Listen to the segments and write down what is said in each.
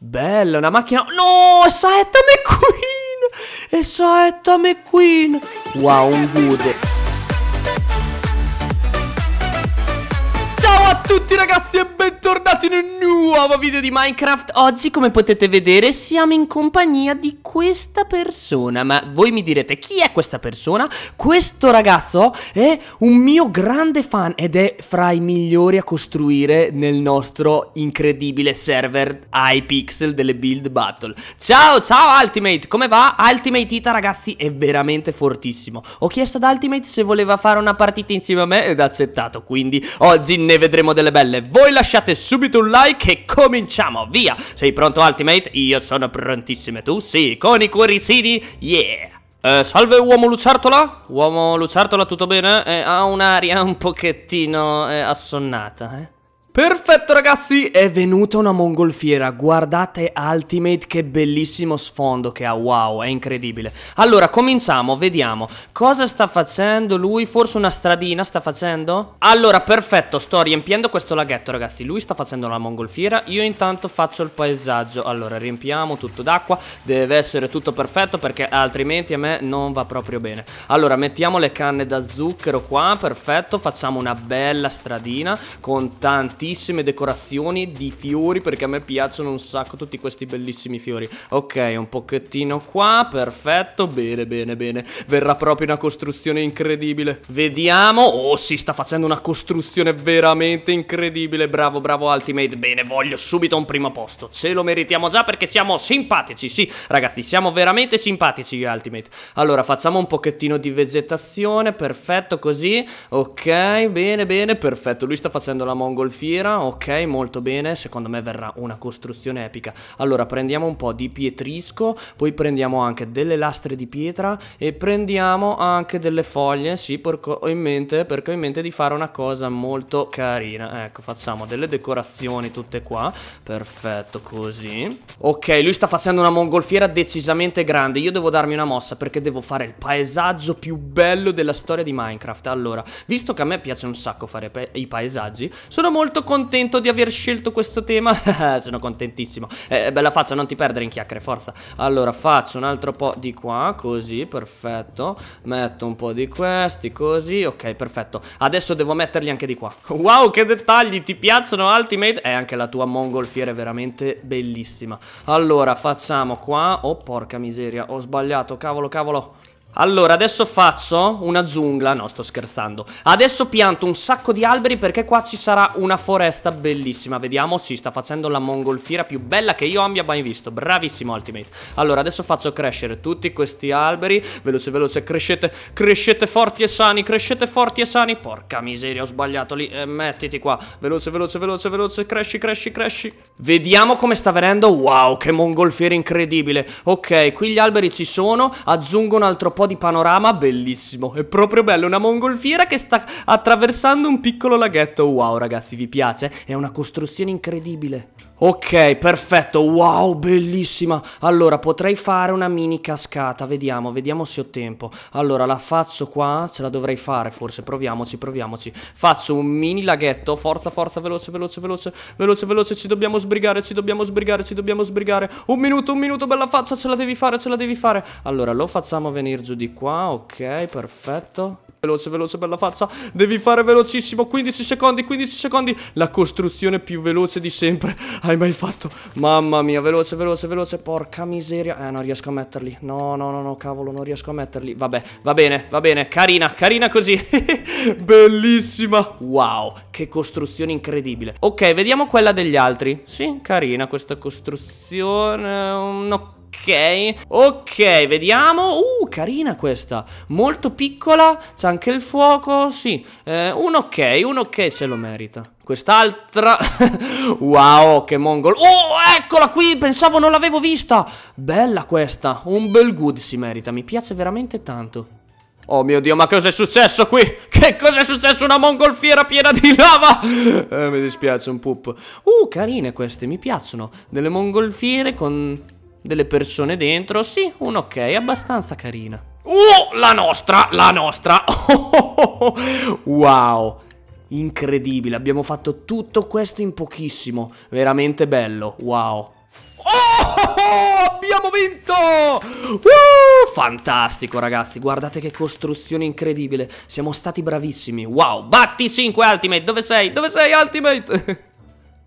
Bella, una macchina... No, è Saetta McQueen! È Saetta McQueen! Wow, un good! ragazzi e bentornati in un nuovo video di Minecraft Oggi come potete vedere siamo in compagnia di questa persona Ma voi mi direte chi è questa persona? Questo ragazzo è un mio grande fan ed è fra i migliori a costruire nel nostro incredibile server iPixel delle build battle Ciao ciao Ultimate come va? Ultimate Ita ragazzi è veramente fortissimo Ho chiesto ad Ultimate se voleva fare una partita insieme a me ed ha accettato Quindi oggi ne vedremo delle belle belle, voi lasciate subito un like e cominciamo, via! Sei pronto Ultimate? Io sono prontissimo, tu? Sì, con i cuoricini, yeah! Eh, salve uomo lucertola? Uomo lucertola tutto bene? Eh, ha un'aria un pochettino eh, assonnata, eh? Perfetto ragazzi, è venuta una mongolfiera, guardate Ultimate che bellissimo sfondo che ha, wow, è incredibile Allora, cominciamo, vediamo, cosa sta facendo lui, forse una stradina sta facendo? Allora, perfetto, sto riempiendo questo laghetto ragazzi, lui sta facendo la mongolfiera, io intanto faccio il paesaggio Allora, riempiamo tutto d'acqua, deve essere tutto perfetto perché altrimenti a me non va proprio bene Allora, mettiamo le canne da zucchero qua, perfetto, facciamo una bella stradina con tanti tantissime decorazioni di fiori perché a me piacciono un sacco tutti questi bellissimi fiori. Ok, un pochettino qua, perfetto, bene, bene, bene. Verrà proprio una costruzione incredibile. Vediamo, oh si sta facendo una costruzione veramente incredibile. Bravo, bravo Ultimate, bene, voglio subito un primo posto. Ce lo meritiamo già perché siamo simpatici, sì, ragazzi, siamo veramente simpatici Ultimate. Allora, facciamo un pochettino di vegetazione, perfetto, così. Ok, bene, bene, perfetto. Lui sta facendo la mongolfiera tira, ok, molto bene, secondo me verrà una costruzione epica. Allora prendiamo un po' di pietrisco, poi prendiamo anche delle lastre di pietra e prendiamo anche delle foglie, sì, perché ho in mente, perché ho in mente di fare una cosa molto carina. Ecco, facciamo delle decorazioni tutte qua, perfetto, così. Ok, lui sta facendo una mongolfiera decisamente grande, io devo darmi una mossa perché devo fare il paesaggio più bello della storia di Minecraft. Allora, visto che a me piace un sacco fare i paesaggi, sono molto contento di aver scelto questo tema. Sono contentissimo. Eh, bella faccia, non ti perdere in chiacchiere, forza. Allora, faccio un altro po' di qua, così, perfetto. Metto un po' di questi, così. Ok, perfetto. Adesso devo metterli anche di qua. Wow, che dettagli, ti piacciono Ultimate? Eh, anche la tua mongolfiera è veramente bellissima. Allora, facciamo qua. Oh, porca miseria, ho sbagliato, cavolo, cavolo. Allora, adesso faccio una giungla. No, sto scherzando. Adesso pianto un sacco di alberi perché qua ci sarà una foresta bellissima. Vediamo, si sta facendo la mongolfiera più bella che io abbia mai visto. Bravissimo, Ultimate. Allora, adesso faccio crescere tutti questi alberi. Veloce, veloce, crescete, crescete forti e sani, crescete forti e sani. Porca miseria, ho sbagliato lì. Eh, mettiti qua. Veloce, veloce, veloce, veloce. Cresci, cresci, cresci. Vediamo come sta venendo. Wow, che mongolfiera incredibile. Ok, qui gli alberi ci sono. Aggiungo un altro po' po' di panorama bellissimo. È proprio bello, una mongolfiera che sta attraversando un piccolo laghetto. Wow ragazzi, vi piace? È una costruzione incredibile. Ok, perfetto, wow, bellissima Allora, potrei fare una mini cascata Vediamo, vediamo se ho tempo Allora, la faccio qua Ce la dovrei fare, forse, proviamoci, proviamoci Faccio un mini laghetto Forza, forza, veloce, veloce, veloce Veloce, veloce, ci dobbiamo sbrigare, ci dobbiamo sbrigare Ci dobbiamo sbrigare Un minuto, un minuto, bella faccia Ce la devi fare, ce la devi fare Allora, lo facciamo venire giù di qua Ok, perfetto Veloce, veloce, bella faccia Devi fare velocissimo 15 secondi, 15 secondi La costruzione più veloce di sempre hai mai fatto? Mamma mia, veloce, veloce, veloce, porca miseria. Eh, non riesco a metterli. No, no, no, no, cavolo, non riesco a metterli. Vabbè, va bene, va bene. Carina, carina così. Bellissima. Wow, che costruzione incredibile. Ok, vediamo quella degli altri. Sì, carina questa costruzione. No, Ok, ok, vediamo. Uh, carina questa. Molto piccola, c'è anche il fuoco, sì. Eh, un ok, un ok se lo merita. Quest'altra... wow, che mongol. Oh, eccola qui, pensavo non l'avevo vista. Bella questa, un bel good si merita, mi piace veramente tanto. Oh mio Dio, ma cosa è successo qui? Che cosa è successo? Una mongolfiera piena di lava! Eh, mi dispiace un pup. Uh, carine queste, mi piacciono. Delle mongolfiere con delle persone dentro. Sì, un ok, abbastanza carina. Oh, la nostra, la nostra. wow. Incredibile, abbiamo fatto tutto questo in pochissimo. Veramente bello, wow. Oh, abbiamo vinto! Uh, fantastico, ragazzi. Guardate che costruzione incredibile. Siamo stati bravissimi. Wow, batti 5 Ultimate. Dove sei? Dove sei Ultimate?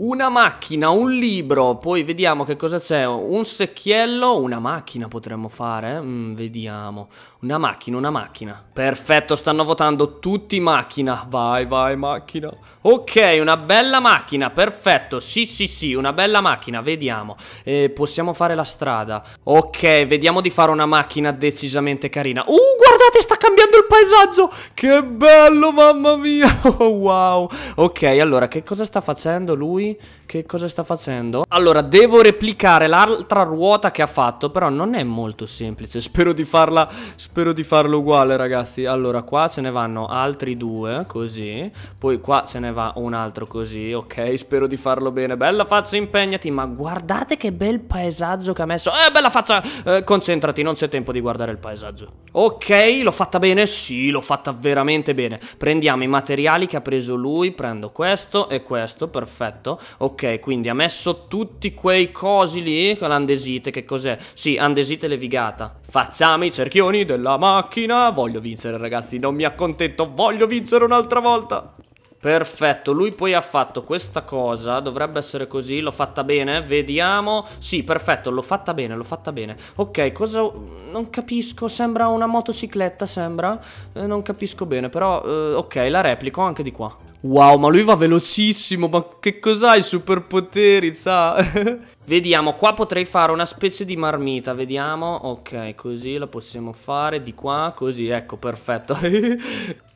Una macchina, un libro, poi vediamo che cosa c'è, un secchiello, una macchina potremmo fare, eh? mm, vediamo, una macchina, una macchina, perfetto, stanno votando tutti macchina, vai, vai macchina, ok, una bella macchina, perfetto, sì, sì, sì, una bella macchina, vediamo, eh, possiamo fare la strada, ok, vediamo di fare una macchina decisamente carina, uh, guarda! Guardate, sta cambiando il paesaggio! Che bello, mamma mia! Oh, wow! Ok, allora, che cosa sta facendo lui? Che cosa sta facendo? Allora, devo replicare l'altra ruota che ha fatto, però non è molto semplice. Spero di farla... Spero di farlo uguale, ragazzi. Allora, qua ce ne vanno altri due, così. Poi qua ce ne va un altro così, ok? Spero di farlo bene. Bella faccia, impegnati, ma guardate che bel paesaggio che ha messo. Eh, bella faccia! Eh, concentrati, non c'è tempo di guardare il paesaggio. Ok, l'ho fatta bene? Sì, l'ho fatta veramente bene. Prendiamo i materiali che ha preso lui, prendo questo e questo, perfetto. Ok, quindi ha messo tutti quei cosi lì con l'andesite, che cos'è? Sì, andesite levigata. Facciamo i cerchioni della macchina, voglio vincere ragazzi, non mi accontento, voglio vincere un'altra volta. Perfetto, lui poi ha fatto questa cosa, dovrebbe essere così, l'ho fatta bene, vediamo Sì, perfetto, l'ho fatta bene, l'ho fatta bene Ok, cosa... non capisco, sembra una motocicletta, sembra eh, Non capisco bene, però... Eh, ok, la replico anche di qua Wow, ma lui va velocissimo, ma che cos'ha i superpoteri, sa? Vediamo, qua potrei fare una specie di marmita, vediamo, ok, così la possiamo fare, di qua, così, ecco, perfetto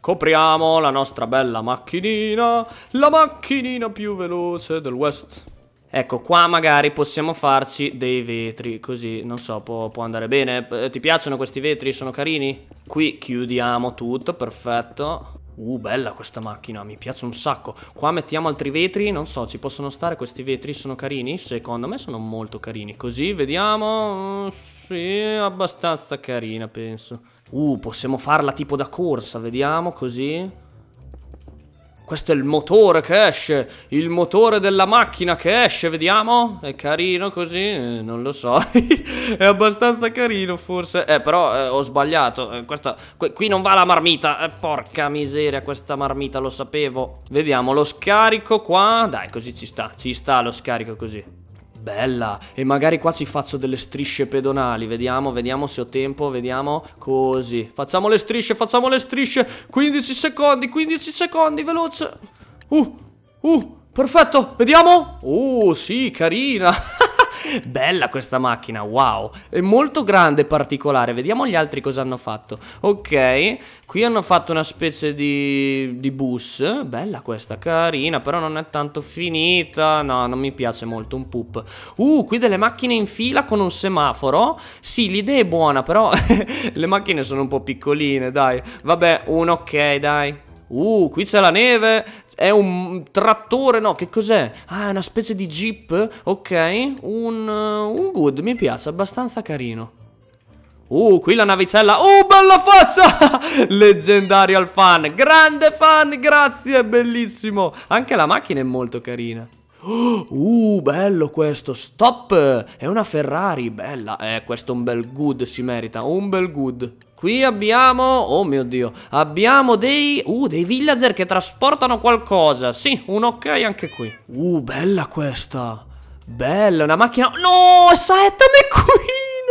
Copriamo la nostra bella macchinina, la macchinina più veloce del West. Ecco, qua magari possiamo farci dei vetri, così, non so, può, può andare bene. Ti piacciono questi vetri? Sono carini? Qui chiudiamo tutto, perfetto. Uh, bella questa macchina, mi piace un sacco. Qua mettiamo altri vetri, non so, ci possono stare questi vetri, sono carini? Secondo me sono molto carini. Così, vediamo... Mm, sì, abbastanza carina, penso. Uh, possiamo farla tipo da corsa, vediamo così. Questo è il motore che esce, il motore della macchina che esce, vediamo. È carino così, eh, non lo so, è abbastanza carino forse. Eh, però eh, ho sbagliato, eh, questa, que qui non va la marmita, eh, porca miseria questa marmita, lo sapevo. Vediamo, lo scarico qua, dai così ci sta, ci sta lo scarico così bella, e magari qua ci faccio delle strisce pedonali, vediamo, vediamo se ho tempo, vediamo, così, facciamo le strisce, facciamo le strisce, 15 secondi, 15 secondi, veloce, uh, uh, perfetto, vediamo, uh, sì, carina, Bella questa macchina, wow. È molto grande e particolare. Vediamo gli altri cosa hanno fatto. Ok, qui hanno fatto una specie di, di bus. Bella questa, carina, però non è tanto finita. No, non mi piace molto un poop. Uh, qui delle macchine in fila con un semaforo. Sì, l'idea è buona, però le macchine sono un po' piccoline, dai. Vabbè, un ok, dai. Uh, qui c'è la neve. È un trattore, no, che cos'è? Ah, è una specie di jeep, ok Un, eh, un good, mi piace, abbastanza carino Uh, qui la navicella. Uh, bella faccia! Leggendario fan. Grande fan, grazie, bellissimo. Anche la macchina è molto carina. Uh, bello questo. Stop! È una Ferrari, bella. Eh, questo è un bel good, si merita. Un bel good. Qui abbiamo, oh mio dio, abbiamo dei, uh, dei villager che trasportano qualcosa Sì, un ok anche qui Uh, bella questa Bella, una macchina, no, Saetta McQueen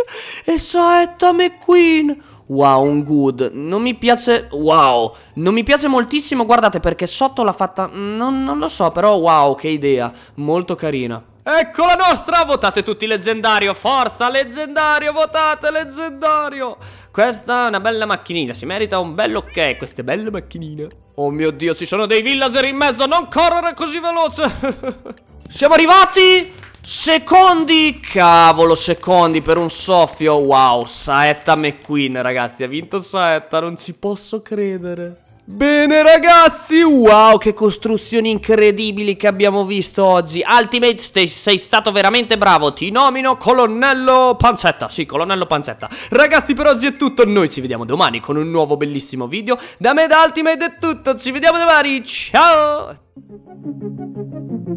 È Saetta McQueen Wow, un good. Non mi piace... Wow. Non mi piace moltissimo, guardate, perché sotto l'ha fatta... Mm, non, non lo so, però wow, che idea. Molto carina. Ecco la nostra, votate tutti leggendario, forza leggendario, votate leggendario Questa è una bella macchinina, si merita un bel ok, queste belle macchinine Oh mio Dio, ci sono dei villager in mezzo, non correre così veloce Siamo arrivati Secondi, cavolo, secondi per un soffio. Wow, Saetta McQueen, ragazzi, ha vinto Saetta, non ci posso credere. Bene ragazzi, wow che costruzioni incredibili che abbiamo visto oggi Ultimate sei, sei stato veramente bravo, ti nomino Colonnello Pancetta Sì, Colonnello Pancetta Ragazzi per oggi è tutto, noi ci vediamo domani con un nuovo bellissimo video Da me da Ultimate è tutto, ci vediamo domani, ciao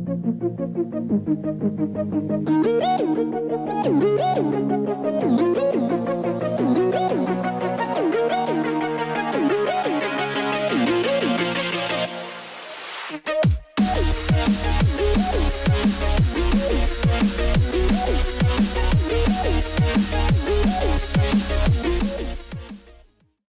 Thank you.